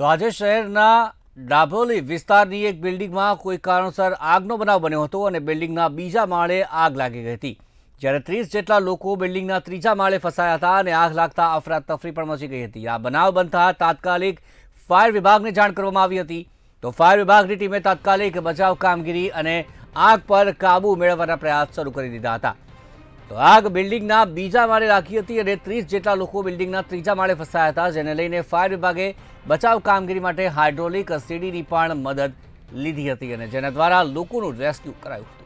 તો આજે શહેરના ડાભોલી વિસ્તારની એક બિલ્ડિંગમાં કોઈ કારણસર આગનો બનાવ બન્યો હતો અને બિલ્ડિંગના બીજા માળે આગ લાગી ગઈ હતી જ્યારે ત્રીસ જેટલા લોકો બિલ્ડિંગના ત્રીજા માળે ફસાયા હતા અને આગ લાગતા અફરાતફરી પણ મચી ગઈ હતી આ બનાવ બનતા તાત્કાલિક ફાયર વિભાગને જાણ કરવામાં આવી હતી તો ફાયર વિભાગની ટીમે તાત્કાલિક બચાવ કામગીરી અને આગ પર કાબુ મેળવવાના પ્રયાસ શરૂ કરી દીધા હતા તો આગ બિલ્ડિંગના બીજા માળે રાખી હતી અને ત્રીસ જેટલા લોકો બિલ્ડિંગના ત્રીજા માળે ફસાયા હતા જેને લઈને ફાયર વિભાગે બચાવ કામગીરી માટે હાઇડ્રોલિક સીડીની પણ મદદ લીધી હતી અને જેના દ્વારા લોકોનું રેસ્ક્યુ કરાયું